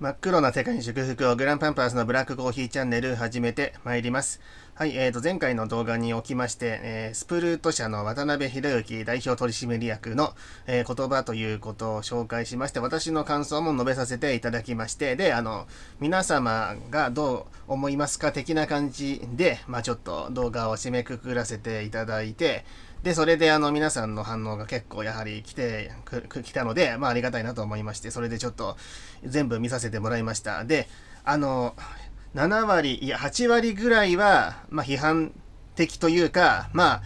真っ黒な世界に祝福をグランパンパースのブラックコーヒーチャンネル始めてまいります。はい、えー、と前回の動画におきまして、えー、スプルート社の渡辺博之代表取締役の、えー、言葉ということを紹介しまして、私の感想も述べさせていただきまして、で、あの、皆様がどう思いますか的な感じで、まあ、ちょっと動画を締めくくらせていただいて、で、それであの皆さんの反応が結構やはり来て、来たので、まあありがたいなと思いまして、それでちょっと全部見させてもらいました。で、あの、7割、いや8割ぐらいは、まあ批判的というか、まあ、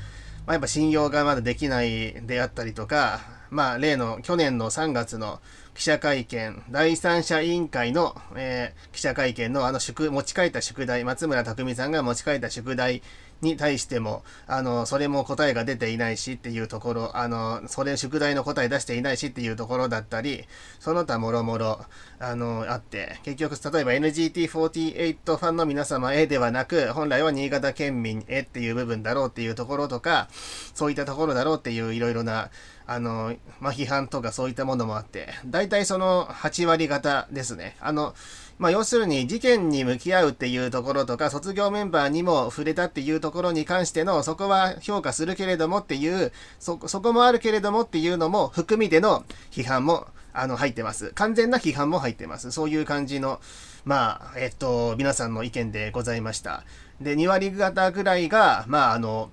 まあ、やっぱ信用がまだできないであったりとか、まあ例の去年の3月の記者会見、第三者委員会の、えー、記者会見のあの宿持ち帰った宿題、松村匠さんが持ち帰った宿題に対しても、あの、それも答えが出ていないしっていうところ、あの、それ宿題の答え出していないしっていうところだったり、その他もろもろ、あの、あって、結局、例えば NGT48 ファンの皆様へではなく、本来は新潟県民へっていう部分だろうっていうところとか、そういったところだろうっていういろいろな、あの、まあ、批判とかそういったものもあって、大体その8割方ですね。あの、まあ、要するに事件に向き合うっていうところとか、卒業メンバーにも触れたっていうところに関しての、そこは評価するけれどもっていう、そ、そこもあるけれどもっていうのも含みでの批判も、あの、入ってます。完全な批判も入ってます。そういう感じの、まあ、えっと、皆さんの意見でございました。で、2割方ぐらいが、まあ、あの、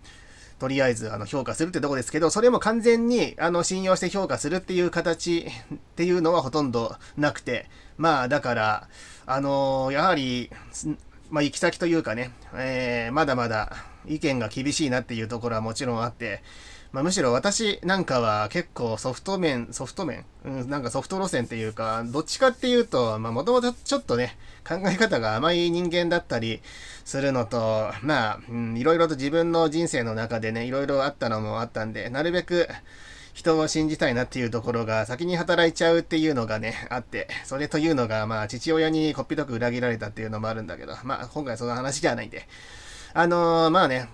とりあえずあの評価するってとこですけど、それも完全にあの信用して評価するっていう形っていうのはほとんどなくて、まあだから、あのー、やはり、まあ、行き先というかね、えー、まだまだ意見が厳しいなっていうところはもちろんあって、まあ、むしろ私なんかは結構ソフト面、ソフト面、うん、なんかソフト路線っていうか、どっちかっていうと、まもともとちょっとね、考え方が甘い人間だったりするのと、まあ、うん、いろいろと自分の人生の中でね、いろいろあったのもあったんで、なるべく、人を信じたいなっていうところが先に働いちゃうっていうのがね、あって、それというのが、まあ、父親にこっぴどく裏切られたっていうのもあるんだけど、まあ、今回その話じゃないんで。あのー、まあね、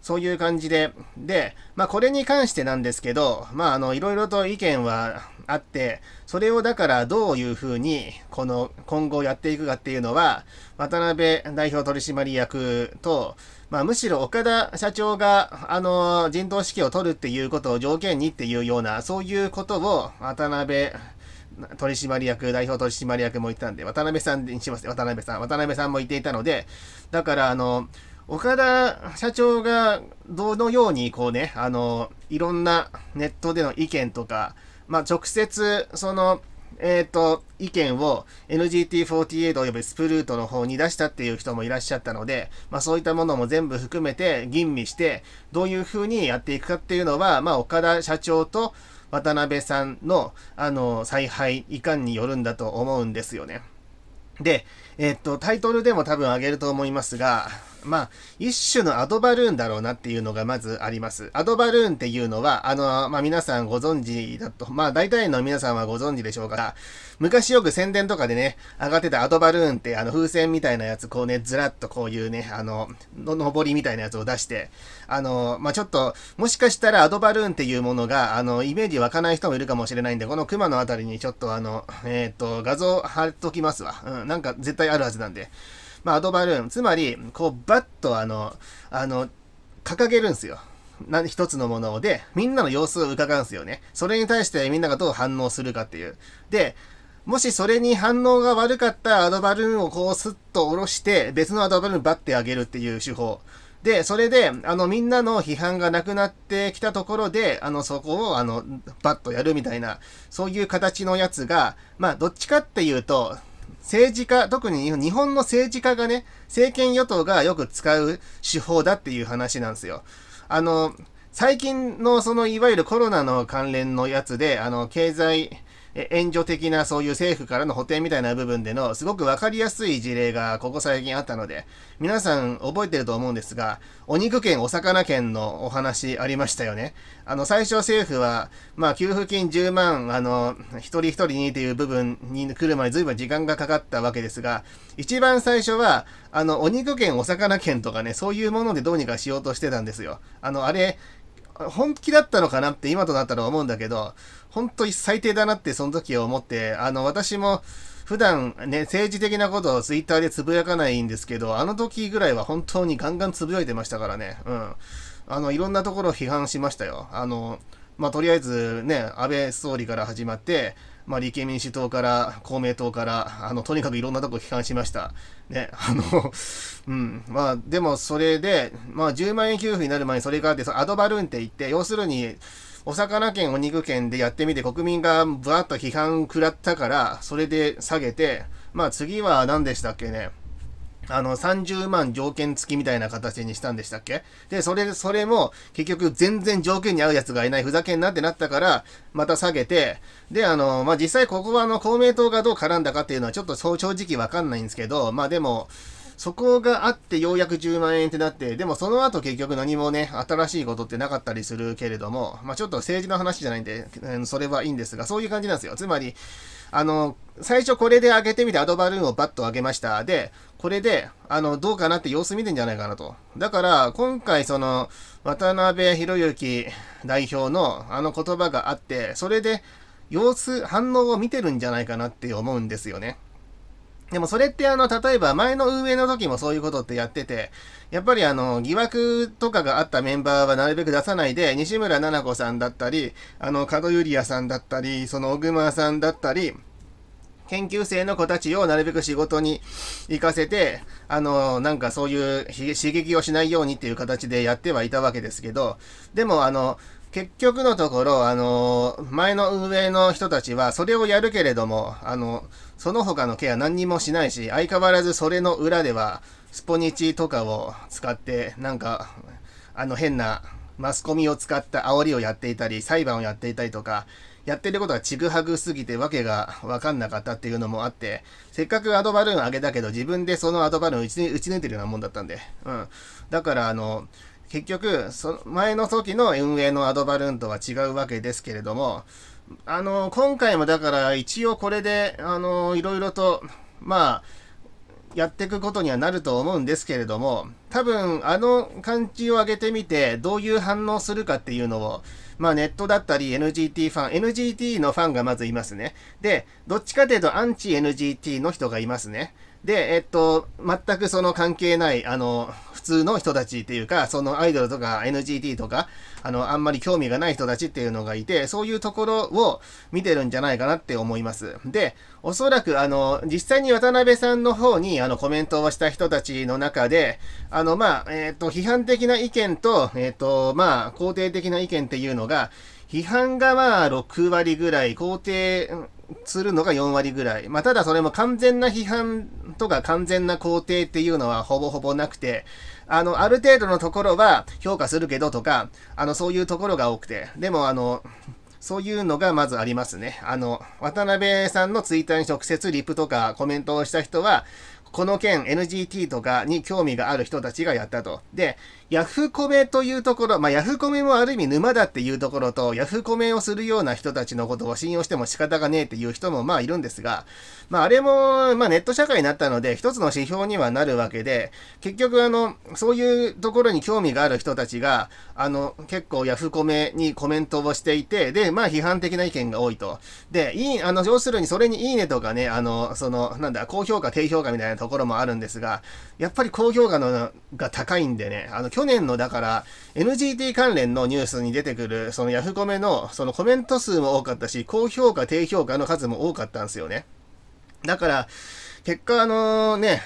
そういう感じで、で、まあ、これに関してなんですけど、まあ、あの、いろいろと意見は、あって、それをだからどういうふうに、この今後やっていくかっていうのは、渡辺代表取締役と、まあ、むしろ岡田社長が、あの、人頭指揮を取るっていうことを条件にっていうような、そういうことを渡辺取締役、代表取締役もいたんで、渡辺さんにします、渡辺さん。渡辺さんも言っていたので、だから、あの、岡田社長がどのようにこうね、あの、いろんなネットでの意見とか、まあ、直接、その、えっ、ー、と、意見を NGT48 及びスプルートの方に出したっていう人もいらっしゃったので、まあそういったものも全部含めて吟味して、どういうふうにやっていくかっていうのは、まあ岡田社長と渡辺さんの、あの、采配いかんによるんだと思うんですよね。で、えっ、ー、と、タイトルでも多分あげると思いますが、まあ、一種のアドバルーンだろうなっていうのがまずあります。アドバルーンっていうのは、あの、まあ皆さんご存知だと、まあ大体の皆さんはご存知でしょうから、昔よく宣伝とかでね、上がってたアドバルーンって、あの風船みたいなやつ、こうね、ずらっとこういうね、あの、の、のぼりみたいなやつを出して、あの、まあちょっと、もしかしたらアドバルーンっていうものが、あの、イメージ湧かない人もいるかもしれないんで、この熊のあたりにちょっとあの、えっ、ー、と、画像貼っときますわ。うん、なんか絶対あるはずなんで。まあ、アドバルーン、つまり、こう、バッとあの、あの、掲げるんですよ。な一つのもので、みんなの様子を伺うんですよね。それに対してみんながどう反応するかっていう。で、もしそれに反応が悪かったらアドバルーンをこうスッと下ろして、別のアドバルーンバッてあげるっていう手法。で、それで、あの、みんなの批判がなくなってきたところで、あの、そこを、あの、バッとやるみたいな、そういう形のやつが、まあ、どっちかっていうと、政治家、特に日本の政治家がね、政権与党がよく使う手法だっていう話なんですよ。あの、最近のそのいわゆるコロナの関連のやつで、あの、経済、援助的なそういう政府からの補填みたいな部分でのすごくわかりやすい事例がここ最近あったので、皆さん覚えてると思うんですが、お肉券、お魚券のお話ありましたよね。あの、最初政府は、まあ、給付金10万、あの、一人一人にという部分に来るまで随分時間がかかったわけですが、一番最初は、あの、お肉券、お魚券とかね、そういうものでどうにかしようとしてたんですよ。あの、あれ、本気だったのかなって今となったら思うんだけど、本当に最低だなってその時思って、あの、私も普段ね、政治的なことをツイッターでつぶやかないんですけど、あの時ぐらいは本当にガンガンつぶやいてましたからね。うん。あの、いろんなところを批判しましたよ。あの、まあ、とりあえずね、安倍総理から始まって、まあ、立憲民主党から公明党から、あの、とにかくいろんなとこ批判しました。ね、あの、うん、まあ、でもそれで、まあ、10万円給付になる前にそれがあって、アドバルーンって言って、要するに、お魚券、お肉券でやってみて、国民がぶわっと批判食らったから、それで下げて、まあ、次は何でしたっけね。あの、30万条件付きみたいな形にしたんでしたっけで、それ、それも、結局全然条件に合うやつがいない、ふざけんなってなったから、また下げて、で、あの、まあ、実際ここはあの、公明党がどう絡んだかっていうのはちょっと正直わかんないんですけど、まあ、でも、そこがあってようやく10万円ってなって、でもその後結局何もね、新しいことってなかったりするけれども、まあ、ちょっと政治の話じゃないんで、それはいいんですが、そういう感じなんですよ。つまり、あの、最初これで上げてみて、アドバルーンをバッと上げました。で、これで、あの、どうかなって様子見てんじゃないかなと。だから、今回その、渡辺博之代表のあの言葉があって、それで、様子、反応を見てるんじゃないかなって思うんですよね。でもそれってあの、例えば前の運営の時もそういうことってやってて、やっぱりあの、疑惑とかがあったメンバーはなるべく出さないで、西村奈々子さんだったり、あの、門ゆりやさんだったり、その小熊さんだったり、研究生の子たちをなるべく仕事に行かせて、あの、なんかそういう刺激をしないようにっていう形でやってはいたわけですけど、でもあの、結局のところ、あの、前の運営の人たちは、それをやるけれども、あの、その他のケア何にもしないし、相変わらずそれの裏では、スポニチとかを使って、なんか、あの変なマスコミを使った煽りをやっていたり、裁判をやっていたりとか、やってることがちぐはぐすぎてわけがわかんなかったっていうのもあって、せっかくアドバルーンあげたけど、自分でそのアドバルーン打ち打ち抜いてるようなもんだったんで。うん。だから、あの、結局、そ前の時の運営のアドバルーンとは違うわけですけれども、あの、今回もだから一応これで、あの、いろいろと、まあ、やっていくことにはなると思うんですけれども、多分あの感じを上げてみて、どういう反応するかっていうのを、まあネットだったり NGT ファン、NGT のファンがまずいますね。で、どっちかというとアンチ NGT の人がいますね。で、えっと、全くその関係ない、あの、通の人たちっていうか、そのアイドルとか NGT とか、あの、あんまり興味がない人たちっていうのがいて、そういうところを見てるんじゃないかなって思います。で、おそらく、あの、実際に渡辺さんの方に、あの、コメントをした人たちの中で、あの、まあ、えっ、ー、と、批判的な意見と、えっ、ー、と、まあ、肯定的な意見っていうのが、批判がまあ、6割ぐらい、肯定、するのが4割ぐらい。まあ、ただそれも完全な批判と0が完全な工程っていうのはほぼほぼなくて、あの、ある程度のところは評価するけどとか、あの、そういうところが多くて、でもあの、そういうのがまずありますね。あの、渡辺さんのツイッターに直接リプとかコメントをした人は、この件 NGT とかに興味がある人たちがやったと。で、ヤフコメというところ、まあ、ヤフコメもある意味沼だっていうところと、ヤフコメをするような人たちのことを信用しても仕方がねえっていう人もまあいるんですが、まあ、あれも、まあ、ネット社会になったので、一つの指標にはなるわけで、結局、あの、そういうところに興味がある人たちが、あの、結構ヤフコメにコメントをしていて、で、まあ、批判的な意見が多いと。で、いい、あの、要するにそれにいいねとかね、あの、その、なんだ、高評価、低評価みたいなところもあるんですが、やっぱり高評価のが高いんでね、あの、去年のだから NGT 関連のニュースに出てくるそのヤフコメのそのコメント数も多かったし、高評価、低評価の数も多かったんですよね。だから、結果あのね、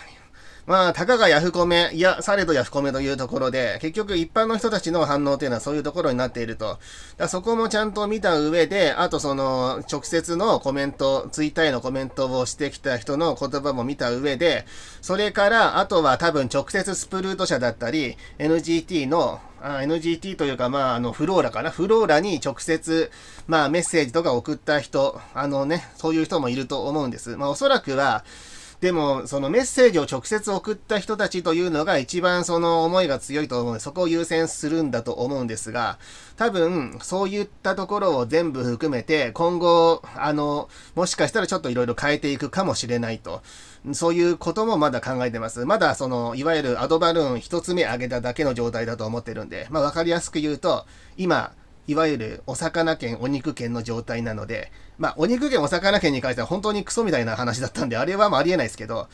まあ、たかがヤフコメ、いや、されどヤフコメというところで、結局一般の人たちの反応というのはそういうところになっていると。だそこもちゃんと見た上で、あとその、直接のコメント、ツイッターへのコメントをしてきた人の言葉も見た上で、それから、あとは多分直接スプルート社だったり、NGT の、NGT というか、まあ、あの、フローラかな。フローラに直接、まあ、メッセージとか送った人、あのね、そういう人もいると思うんです。まあ、おそらくは、でも、そのメッセージを直接送った人たちというのが一番その思いが強いと思うので、そこを優先するんだと思うんですが、多分、そういったところを全部含めて、今後、あの、もしかしたらちょっといろいろ変えていくかもしれないと。そういうこともまだ考えてます。まだその、いわゆるアドバルーン一つ目上げただけの状態だと思ってるんで、まあわかりやすく言うと、今、いわゆるお魚券、お肉券の状態なので、まあ、お肉券、お魚券に関しては本当にクソみたいな話だったんで、あれはまあありえないですけど、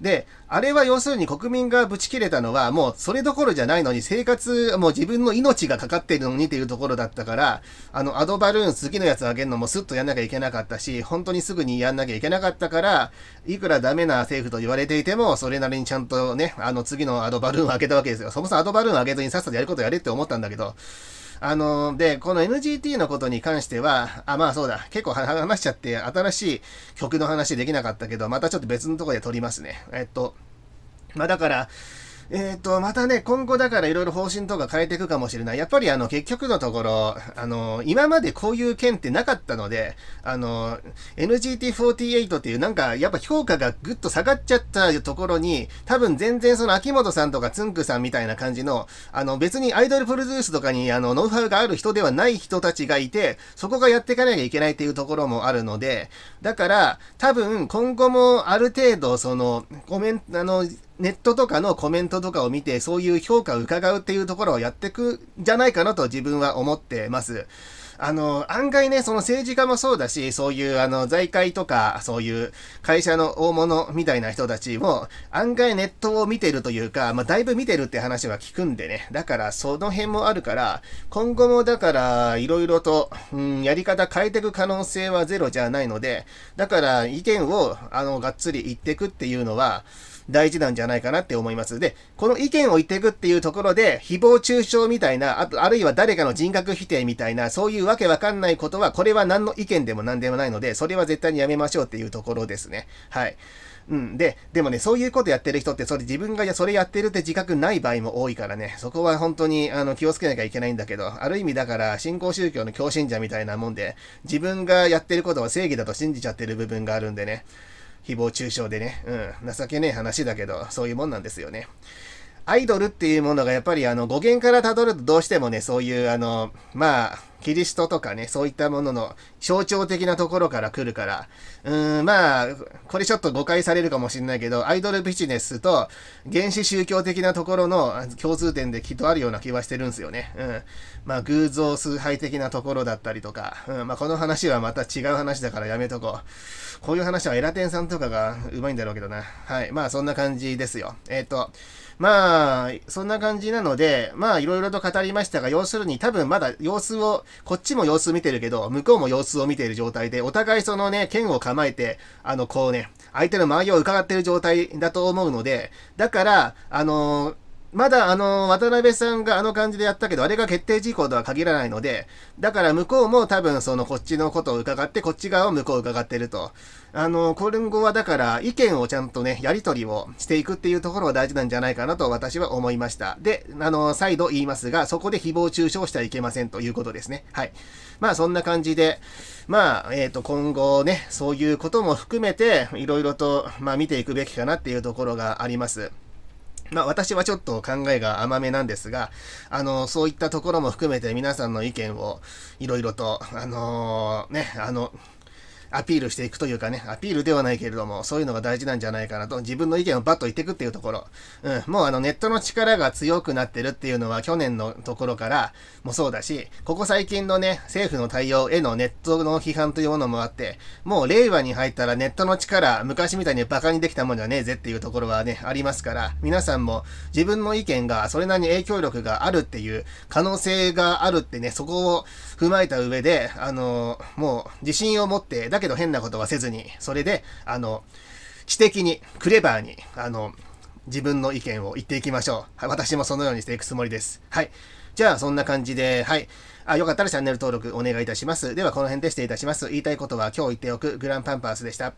で、あれは要するに国民がぶち切れたのは、もうそれどころじゃないのに、生活、もう自分の命がかかっているのにっていうところだったから、あの、アドバルーン、次のやつあげるのもスッとやんなきゃいけなかったし、本当にすぐにやんなきゃいけなかったから、いくらダメな政府と言われていても、それなりにちゃんとね、あの、次のアドバルーンをあげたわけですよ。そもそもアドバルーンあげずにさっさとやることやれって思ったんだけど、あの、で、この NGT のことに関しては、あ、まあそうだ、結構話しちゃって、新しい曲の話できなかったけど、またちょっと別のとこで撮りますね。えっと、まあだから、えっ、ー、と、またね、今後だからいろいろ方針とか変えていくかもしれない。やっぱりあの、結局のところ、あの、今までこういう件ってなかったので、あの、NGT48 っていうなんか、やっぱ評価がぐっと下がっちゃったところに、多分全然その秋元さんとかつんくさんみたいな感じの、あの、別にアイドルプロデュースとかにあの、ノウハウがある人ではない人たちがいて、そこがやっていかなきゃいけないっていうところもあるので、だから、多分今後もある程度その、コメント、あの、ネットとかのコメントとかを見て、そういう評価を伺うっていうところをやっていくんじゃないかなと自分は思ってます。あの、案外ね、その政治家もそうだし、そういう、あの、財界とか、そういう会社の大物みたいな人たちも、案外ネットを見てるというか、まあ、だいぶ見てるって話は聞くんでね。だから、その辺もあるから、今後もだから、いろいろと、うん、やり方変えていく可能性はゼロじゃないので、だから、意見を、あの、がっつり言ってくっていうのは、大事なんじゃないかなって思います。で、この意見を言っていくっていうところで、誹謗中傷みたいな、ああるいは誰かの人格否定みたいな、そういうわけわかんないことは、これは何の意見でも何でもないので、それは絶対にやめましょうっていうところですね。はい。うん。で、でもね、そういうことやってる人って、それ自分がそれやってるって自覚ない場合も多いからね、そこは本当にあの気をつけなきゃいけないんだけど、ある意味だから、新興宗教の教信者みたいなもんで、自分がやってることは正義だと信じちゃってる部分があるんでね。誹謗中傷でね、うん、情けねえ話だけど、そういうもんなんですよね。アイドルっていうものがやっぱりあの語源からたどるとどうしてもね、そういうあの、まあ、キリストとかね、そういったものの象徴的なところから来るから、うーん、まあ、これちょっと誤解されるかもしれないけど、アイドルビジネスと原始宗教的なところの共通点できっとあるような気はしてるんですよね。うん。まあ、偶像崇拝的なところだったりとか、うん、まあ、この話はまた違う話だからやめとこう。こういう話はエラテンさんとかがうまいんだろうけどな。はい。まあ、そんな感じですよ。えっ、ー、と、まあ、そんな感じなので、まあ、いろいろと語りましたが、要するに多分まだ様子をこっちも様子見てるけど、向こうも様子を見ている状態で、お互いそのね、剣を構えて、あの、こうね、相手の周りを伺ってる状態だと思うので、だから、あのーまだあの、渡辺さんがあの感じでやったけど、あれが決定事項とは限らないので、だから向こうも多分そのこっちのことを伺って、こっち側を向こう伺ってると。あの、今後はだから意見をちゃんとね、やり取りをしていくっていうところが大事なんじゃないかなと私は思いました。で、あの、再度言いますが、そこで誹謗中傷してはいけませんということですね。はい。まあそんな感じで、まあ、えっ、ー、と、今後ね、そういうことも含めて、いろいろと、まあ見ていくべきかなっていうところがあります。まあ私はちょっと考えが甘めなんですが、あの、そういったところも含めて皆さんの意見をいろいろと、あのー、ね、あの、アピールしていくというかね、アピールではないけれども、そういうのが大事なんじゃないかなと、自分の意見をバッと言っていくっていうところ。うん、もうあのネットの力が強くなってるっていうのは去年のところからもそうだし、ここ最近のね、政府の対応へのネットの批判というものもあって、もう令和に入ったらネットの力、昔みたいにバカにできたもんじゃねえぜっていうところはね、ありますから、皆さんも自分の意見がそれなりに影響力があるっていう可能性があるってね、そこを踏まえた上で、あのもう自信を持って、だけど変なことはせずに、それで、あの、知的に、クレバーに、あの、自分の意見を言っていきましょう。はい、私もそのようにしていくつもりです。はい。じゃあ、そんな感じで、はい。あ、よかったらチャンネル登録お願いいたします。では、この辺で失礼いたします。言いたいことは今日言っておくグランパンパースでした。